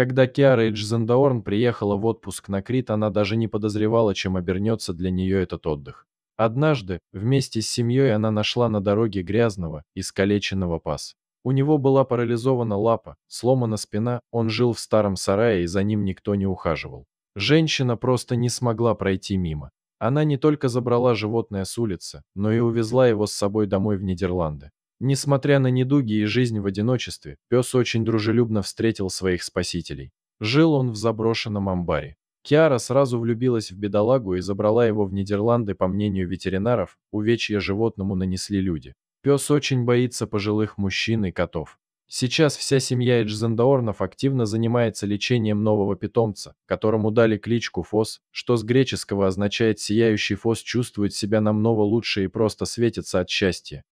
Когда Киара Эйдж Зендаорн приехала в отпуск на Крит, она даже не подозревала, чем обернется для нее этот отдых. Однажды, вместе с семьей она нашла на дороге грязного, искалеченного пас. У него была парализована лапа, сломана спина, он жил в старом сарае и за ним никто не ухаживал. Женщина просто не смогла пройти мимо. Она не только забрала животное с улицы, но и увезла его с собой домой в Нидерланды. Несмотря на недуги и жизнь в одиночестве, пес очень дружелюбно встретил своих спасителей. Жил он в заброшенном амбаре. Киара сразу влюбилась в бедолагу и забрала его в Нидерланды, по мнению ветеринаров, увечья животному нанесли люди. Пес очень боится пожилых мужчин и котов. Сейчас вся семья Эджзендаорнов активно занимается лечением нового питомца, которому дали кличку Фос, что с греческого означает «сияющий Фос чувствует себя намного лучше и просто светится от счастья».